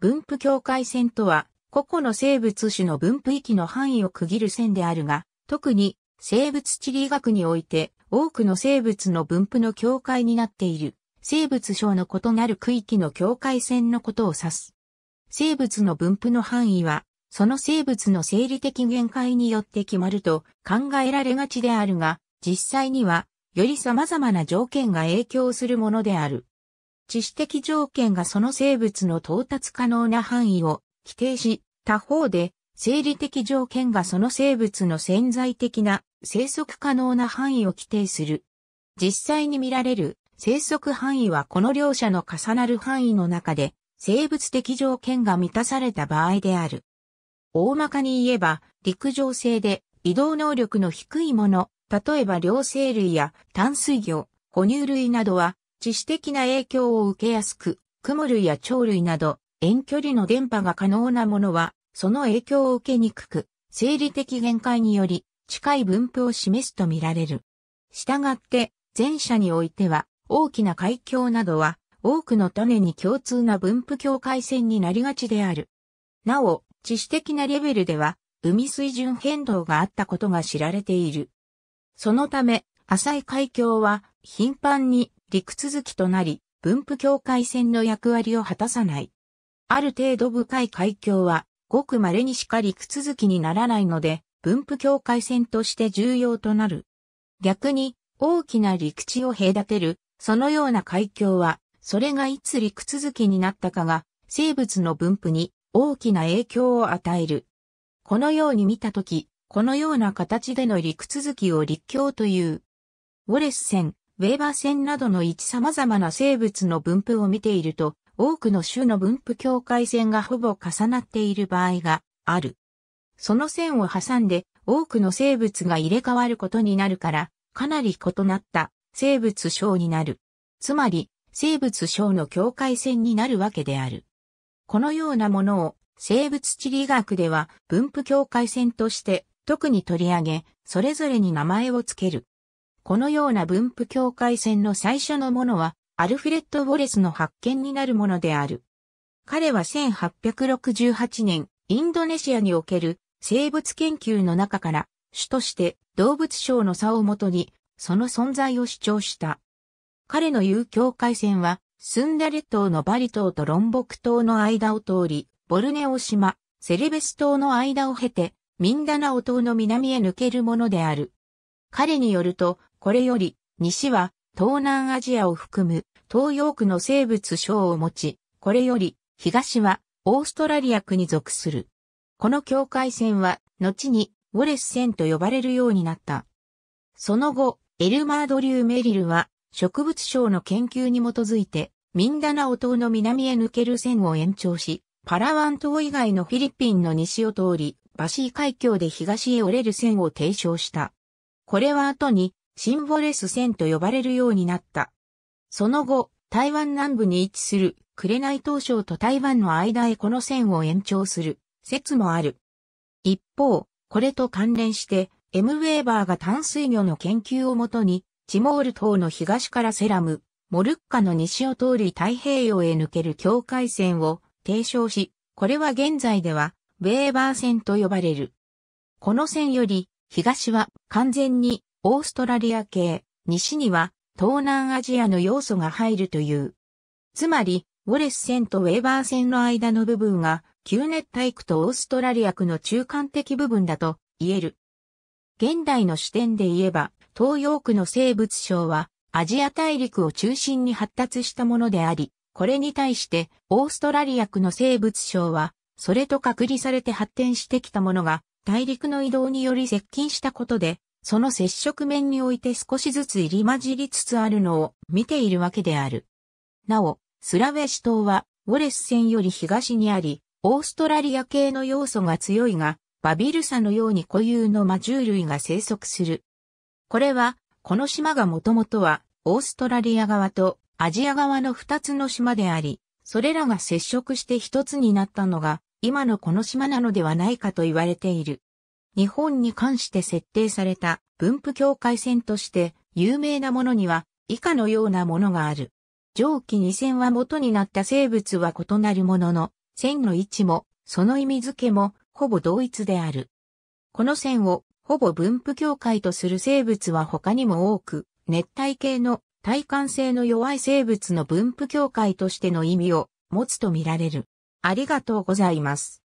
分布境界線とは、個々の生物種の分布域の範囲を区切る線であるが、特に生物地理学において多くの生物の分布の境界になっている生物省の異なる区域の境界線のことを指す。生物の分布の範囲は、その生物の生理的限界によって決まると考えられがちであるが、実際にはより様々な条件が影響するものである。知識的条件がその生物の到達可能な範囲を規定し、他方で、生理的条件がその生物の潜在的な生息可能な範囲を規定する。実際に見られる生息範囲はこの両者の重なる範囲の中で生物的条件が満たされた場合である。大まかに言えば陸上性で移動能力の低いもの、例えば両生類や淡水魚、哺乳類などは致死的な影響を受けやすく、雲類や鳥類など遠距離の電波が可能なものは、その影響を受けにくく、生理的限界により近い分布を示すとみられる。したがって、前者においては、大きな海峡などは、多くの種に共通な分布境界線になりがちである。なお、地質的なレベルでは、海水準変動があったことが知られている。そのため、浅い海峡は頻繁に陸続きとなり、分布境界線の役割を果たさない。ある程度深い海峡は、ごく稀にしか陸続きにならないので、分布境界線として重要となる。逆に、大きな陸地を隔てる、そのような海峡は、それがいつ陸続きになったかが、生物の分布に大きな影響を与える。このように見たとき、このような形での陸続きを陸橋という。ウォレス線、ウェーバー線などの一様々な生物の分布を見ていると、多くの種の分布境界線がほぼ重なっている場合がある。その線を挟んで多くの生物が入れ替わることになるから、かなり異なった生物章になる。つまり、生物章の境界線になるわけである。このようなものを生物地理学では分布境界線として特に取り上げ、それぞれに名前をつける。このような分布境界線の最初のものは、アルフレッド・ウォレスの発見になるものである。彼は1868年、インドネシアにおける生物研究の中から、主として動物賞の差をもとに、その存在を主張した。彼の言う境界線は、スンダレ島のバリ島とロンボク島の間を通り、ボルネオ島、セレベス島の間を経て、ミンダナオ島の南へ抜けるものである。彼によると、これより、西は、東南アジアを含む、東洋区の生物省を持ち、これより、東は、オーストラリア区に属する。この境界線は、後に、ウォレス線と呼ばれるようになった。その後、エルマード・リュー・メリルは、植物省の研究に基づいて、ミンダナオ島の南へ抜ける線を延長し、パラワン島以外のフィリピンの西を通り、バシー海峡で東へ折れる線を提唱した。これは後にシンボレス線と呼ばれるようになった。その後、台湾南部に位置する紅東省と台湾の間へこの線を延長する説もある。一方、これと関連して、エムウェーバーが淡水魚の研究をもとに、チモール島の東からセラム、モルッカの西を通り太平洋へ抜ける境界線を提唱し、これは現在では、ウェーバー線と呼ばれる。この線より、東は完全にオーストラリア系、西には東南アジアの要素が入るという。つまり、ウォレス線とウェーバー線の間の部分が、旧熱帯区とオーストラリア区の中間的部分だと言える。現代の視点で言えば、東洋区の生物省は、アジア大陸を中心に発達したものであり、これに対して、オーストラリア区の生物省は、それと隔離されて発展してきたものが、大陸の移動により接近したことで、その接触面において少しずつ入り混じりつつあるのを見ているわけである。なお、スラウェシ島はウォレス線より東にあり、オーストラリア系の要素が強いが、バビルサのように固有の魔獣類が生息する。これは、この島がもともとは、オーストラリア側とアジア側の二つの島であり、それらが接触して一つになったのが、今のこの島なのではないかと言われている。日本に関して設定された分布境界線として有名なものには以下のようなものがある。上記2線は元になった生物は異なるものの、線の位置も、その意味付けも、ほぼ同一である。この線を、ほぼ分布境界とする生物は他にも多く、熱帯系の耐寒性の弱い生物の分布境界としての意味を持つとみられる。ありがとうございます。